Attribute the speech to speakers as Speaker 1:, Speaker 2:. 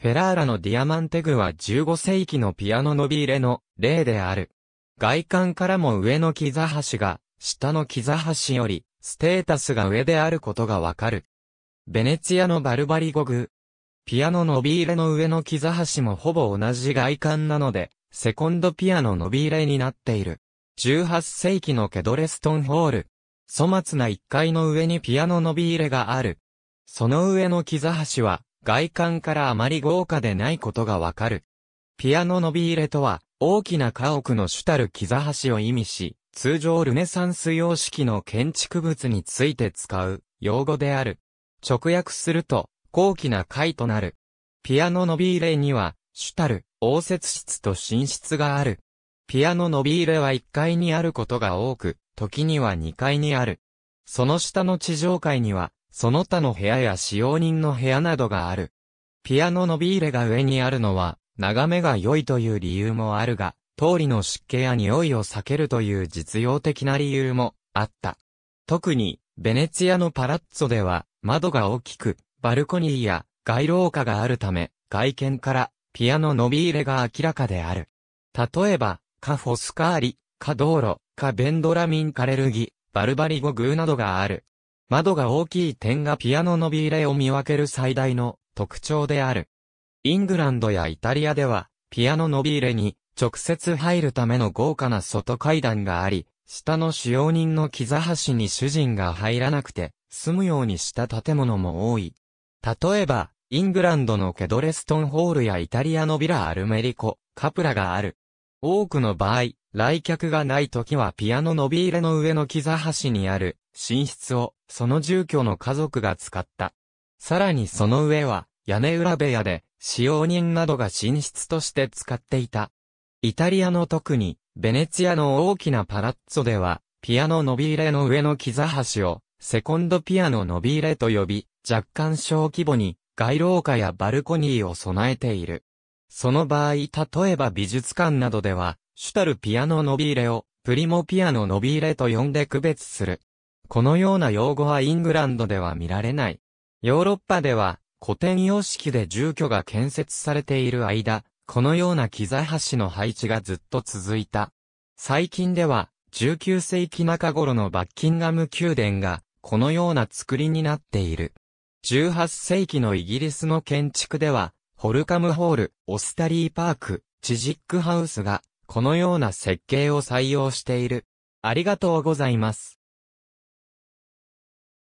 Speaker 1: フェラーラのディアマンテグは15世紀のピアノのビーレの例である。外観からも上の木座橋が、下の木座橋より、ステータスが上であることがわかる。ベネツィアのバルバリゴグ。ピアノのビーレの上の木座橋もほぼ同じ外観なので、セコンドピアノのビーレになっている。18世紀のケドレストンホール。粗末な1階の上にピアノのビーレがある。その上の木座橋は、外観からあまり豪華でないことがわかる。ピアノのビーレとは、大きな家屋の主たる木座橋を意味し、通常ルネサンス様式の建築物について使う用語である。直訳すると、高貴な階となる。ピアノのビーレには、主たる応接室と寝室がある。ピアノのビーレは1階にあることが多く、時には2階にある。その下の地上階には、その他の部屋や使用人の部屋などがある。ピアノのビーレが上にあるのは、眺めが良いという理由もあるが、通りの湿気や匂いを避けるという実用的な理由もあった。特に、ベネツィアのパラッツォでは、窓が大きく、バルコニーや街廊下があるため、外見からピアノのビーレが明らかである。例えば、カフォスカーリ、カ道路、カベンドラミンカレルギ、バルバリゴグーなどがある。窓が大きい点がピアノのび入れを見分ける最大の特徴である。イングランドやイタリアでは、ピアノのび入れに直接入るための豪華な外階段があり、下の使用人の木座橋に主人が入らなくて、住むようにした建物も多い。例えば、イングランドのケドレストンホールやイタリアのビラ・アルメリコ、カプラがある。多くの場合、来客がない時はピアノのび入れの上の木座橋にある寝室をその住居の家族が使った。さらにその上は屋根裏部屋で使用人などが寝室として使っていた。イタリアの特にベネツィアの大きなパラッツォではピアノ伸び入れの上の木座端をセコンドピアノ伸び入れと呼び若干小規模に街廊下やバルコニーを備えている。その場合例えば美術館などでは主たるピアノ伸び入れをプリモピアノ伸び入れと呼んで区別する。このような用語はイングランドでは見られない。ヨーロッパでは古典様式で住居が建設されている間、このような機材橋の配置がずっと続いた。最近では19世紀中頃のバッキンガム宮殿がこのような作りになっている。18世紀のイギリスの建築では、ホルカムホール、オスタリーパーク、チジックハウスがこのような設計を採用している。ありがとうございます。